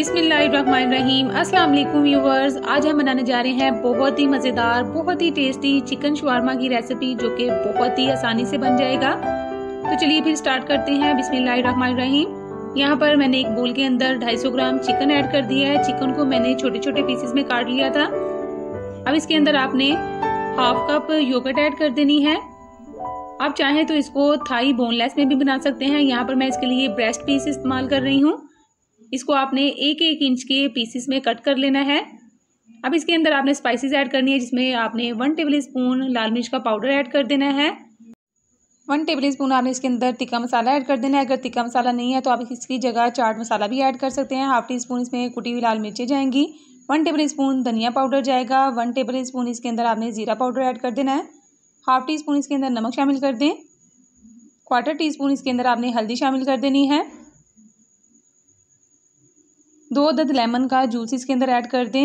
अस्सलाम वालेकुम व्यूवर्स आज हम बनाने जा रहे हैं बहुत ही मज़ेदार बहुत ही टेस्टी चिकन शवारमा की रेसिपी जो कि बहुत ही आसानी से बन जाएगा तो चलिए फिर स्टार्ट करते हैं बिस्मिल्लाहिर्रहमानिर्रहीम यहाँ पर मैंने एक बोल के अंदर 250 ग्राम चिकन ऐड कर दिया है चिकन को मैंने छोटे छोटे पीसेस में काट लिया था अब इसके अंदर आपने हाफ कप योगर्ट ऐड कर देनी है आप चाहें तो इसको थाई बोनलेस में भी बना सकते हैं यहाँ पर मैं इसके लिए ब्रेस्ट पीस इस्तेमाल कर रही हूँ इसको आपने एक एक इंच के पीसीस में कट कर लेना है अब इसके अंदर आपने स्पाइसेस ऐड करनी है जिसमें आपने वन टेबल स्पून लाल मिर्च का पाउडर ऐड कर देना है वन टेबल स्पून आपने इसके अंदर तिक्का मसाला ऐड कर देना है अगर तिक्का मसाला नहीं है तो आप इसकी जगह चाट मसाला भी ऐड कर सकते हैं हाफ टी स्पून इसमें कुटी हुई लाल मिर्चें जाएंगी वन टेबल स्पून धनिया पाउडर जाएगा वन टेबल स्पून इसके अंदर आपने ज़ीरा पाउडर ऐड कर देना है हाफ टी स्पून इसके अंदर नमक शामिल कर दें क्वार्टर टी स्पून इसके अंदर आपने हल्दी शामिल कर देनी है दो अदद लेमन का जूस इसके अंदर ऐड कर दें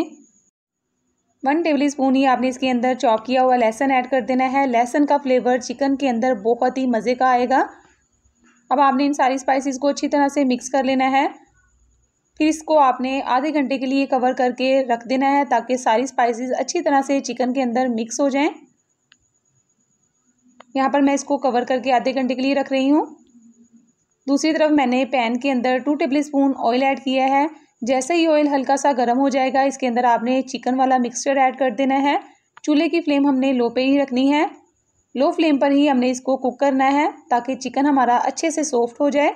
वन टेबल स्पून ही आपने इसके अंदर चॉप किया हुआ लहसन ऐड कर देना है लहसन का फ्लेवर चिकन के अंदर बहुत ही मज़े का आएगा अब आपने इन सारी स्पाइसेस को अच्छी तरह से मिक्स कर लेना है फिर इसको आपने आधे घंटे के लिए कवर करके रख देना है ताकि सारी स्पाइसेस अच्छी तरह से चिकन के अंदर मिक्स हो जाएं यहाँ पर मैं इसको कवर करके आधे घंटे के लिए रख रही हूँ दूसरी तरफ मैंने पैन के अंदर two tablespoon oil add किया है जैसे ही ऑयल हल्का सा गर्म हो जाएगा इसके अंदर आपने चिकन वाला मिक्सचर ऐड कर देना है चूल्हे की फ्लेम हमने लो पे ही रखनी है लो फ्लेम पर ही हमने इसको कुक करना है ताकि चिकन हमारा अच्छे से सॉफ्ट हो जाए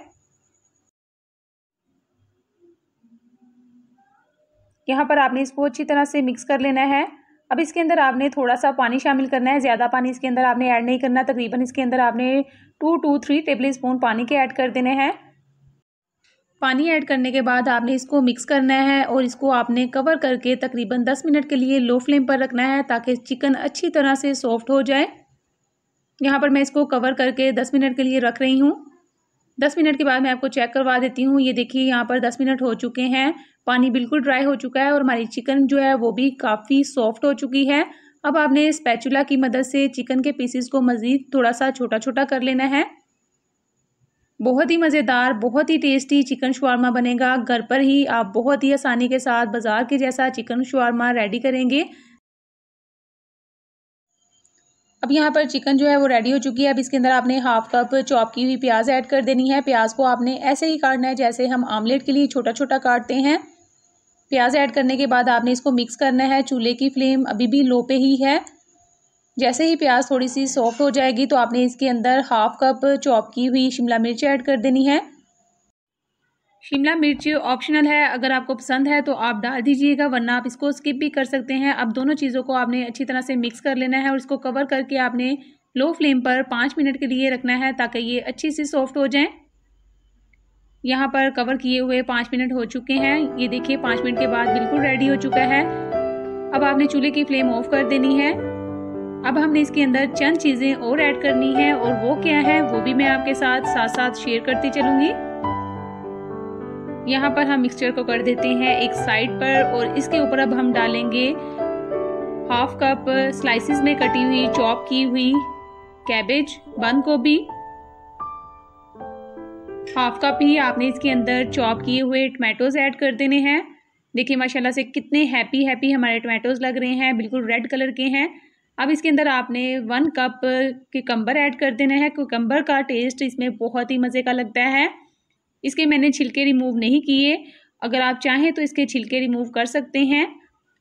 यहाँ पर आपने इसको अच्छी तरह से मिक्स कर लेना है अब इसके अंदर आपने थोड़ा सा पानी शामिल करना है ज़्यादा पानी इसके अंदर आपने ऐड नहीं करना तकरीबन इसके अंदर आपने two two three tablespoon पानी के ऐड कर देने हैं पानी ऐड करने के बाद आपने इसको मिक्स करना है और इसको आपने कवर करके तकरीबन दस मिनट के लिए लो फ्लेम पर रखना है ताकि चिकन अच्छी तरह से सॉफ्ट हो जाए यहाँ पर मैं इसको कवर करके दस मिनट के लिए रख रही हूँ दस मिनट के बाद मैं आपको चेक करवा देती हूँ ये देखिए यहाँ पर दस मिनट हो चुके हैं पानी बिल्कुल ड्राई हो चुका है और हमारी चिकन जो है वो भी काफ़ी सॉफ्ट हो चुकी है अब आपने स्पैचुला की मदद से चिकन के पीसेस को मज़ीद थोड़ा सा छोटा छोटा कर लेना है बहुत ही मज़ेदार बहुत ही टेस्टी चिकन शवारमा बनेगा घर पर ही आप बहुत ही आसानी के साथ बाज़ार के जैसा चिकन शवारमा रेडी करेंगे अब यहाँ पर चिकन जो है वो रेडी हो चुकी है अब इसके अंदर आपने हाफ कप चॉप की हुई प्याज ऐड कर देनी है प्याज को आपने ऐसे ही काटना है जैसे हम आमलेट के लिए छोटा छोटा काटते हैं प्याज ऐड करने के बाद आपने इसको मिक्स करना है चूल्हे की फ्लेम अभी भी लो पे ही है जैसे ही प्याज थोड़ी सी सॉफ्ट हो जाएगी तो आपने इसके अंदर हाफ कप चॉप की हुई शिमला मिर्च ऐड कर देनी है शिमला मिर्च ऑप्शनल है अगर आपको पसंद है तो आप डाल दीजिएगा वरना आप इसको स्किप भी कर सकते हैं अब दोनों चीज़ों को आपने अच्छी तरह से मिक्स कर लेना है और इसको कवर करके आपने लो फ्लेम पर पाँच मिनट के लिए रखना है ताकि ये अच्छी सी सॉफ्ट हो जाए यहाँ पर कवर किए हुए पाँच मिनट हो चुके हैं ये देखिए पाँच मिनट के बाद बिल्कुल रेडी हो चुका है अब आपने चूल्हे की फ्लेम ऑफ कर देनी है अब हमने इसके अंदर चंद चीज़ें और ऐड करनी है और वो क्या है वो भी मैं आपके साथ साथ साथ शेयर करती चलूंगी यहाँ पर हम मिक्सचर को कर देते हैं एक साइड पर और इसके ऊपर अब हम डालेंगे हाफ कप स्लाइसिस में कटी हुई चॉप की हुई कैबेज बंद गोभी हाफ कप ही आपने इसके अंदर चॉप किए हुए टमाटोज़ ऐड कर देने हैं देखिए माशाल्लाह से कितने हैप्पी हैप्पी हमारे टमाटोज़ लग रहे हैं बिल्कुल रेड कलर के हैं अब इसके अंदर आपने वन कप किकम्बर ऐड कर देना है कोकम्बर का टेस्ट इसमें बहुत ही मज़े का लगता है इसके मैंने छिलके रिमूव नहीं किए अगर आप चाहें तो इसके छिलके रिमूव कर सकते हैं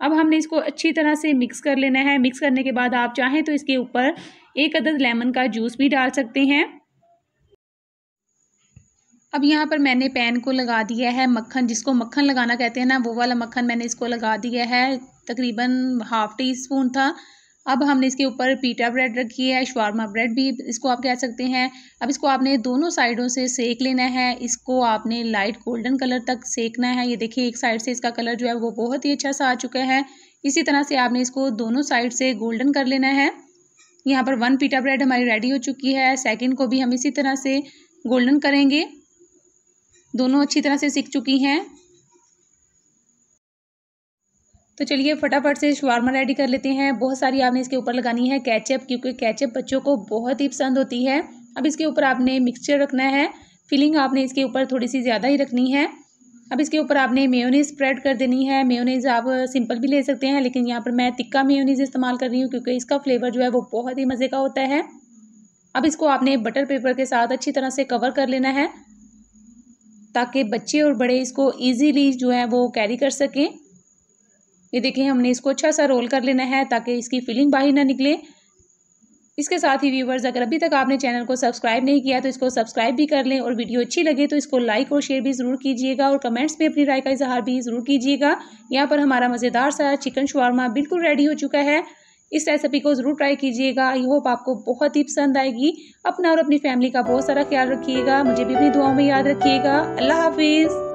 अब हमने इसको अच्छी तरह से मिक्स कर लेना है मिक्स करने के बाद आप चाहें तो इसके ऊपर एक अदद लेमन का जूस भी डाल सकते हैं अब यहाँ पर मैंने पैन को लगा दिया है मक्खन जिसको मक्खन लगाना कहते हैं ना वो वाला मक्खन मैंने इसको लगा दिया है तकरीबन हाफ़ टी स्पून था अब हमने इसके ऊपर पीटा ब्रेड रखी है शवारमा ब्रेड भी इसको आप कह सकते हैं अब इसको आपने दोनों साइडों से सेक लेना है इसको आपने लाइट गोल्डन कलर तक सेकना है ये देखिए एक साइड से इसका कलर जो है वो बहुत ही अच्छा सा आ चुका है इसी तरह से आपने इसको दोनों साइड से गोल्डन कर लेना है यहाँ पर वन पीटा ब्रेड हमारी रेडी हो चुकी है सेकेंड को भी हम इसी तरह से गोल्डन करेंगे दोनों अच्छी तरह से सीख चुकी हैं तो चलिए फटाफट से शुवारमा रेडी कर लेते हैं बहुत सारी आपने इसके ऊपर लगानी है कैचअप क्योंकि कैचअप बच्चों को बहुत ही पसंद होती है अब इसके ऊपर आपने मिक्सचर रखना है फिलिंग आपने इसके ऊपर थोड़ी सी ज़्यादा ही रखनी है अब इसके ऊपर आपने मेयोनीज स्प्रेड कर देनी है मेयोनीज आप सिंपल भी ले सकते हैं लेकिन यहाँ पर मैं तिक्का मेयोनीज इस्तेमाल कर रही हूँ क्योंकि इसका फ्लेवर जो है वो बहुत ही मज़े का होता है अब इसको आपने बटर पेपर के साथ अच्छी तरह से कवर कर लेना है ताकि बच्चे और बड़े इसको ईजीली जो है वो कैरी कर सकें ये देखिए हमने इसको अच्छा सा रोल कर लेना है ताकि इसकी फिलिंग बाहर ना निकले इसके साथ ही व्यूवर्स अगर अभी तक आपने चैनल को सब्सक्राइब नहीं किया तो इसको सब्सक्राइब भी कर लें और वीडियो अच्छी लगे तो इसको लाइक और शेयर भी ज़रूर कीजिएगा और कमेंट्स में अपनी राय का इजहार भी ज़रूर कीजिएगा यहाँ पर हमारा मज़ेदार सा चिकन शवारमा बिल्कुल रेडी हो चुका है इस रेसिपी को ज़रूर ट्राई कीजिएगा आई होप आपको बहुत ही पसंद आएगी अपना और अपनी फैमिली का बहुत सारा ख्याल रखिएगा मुझे भी अपनी दुआओं में याद रखिएगा अल्लाह हाफिज़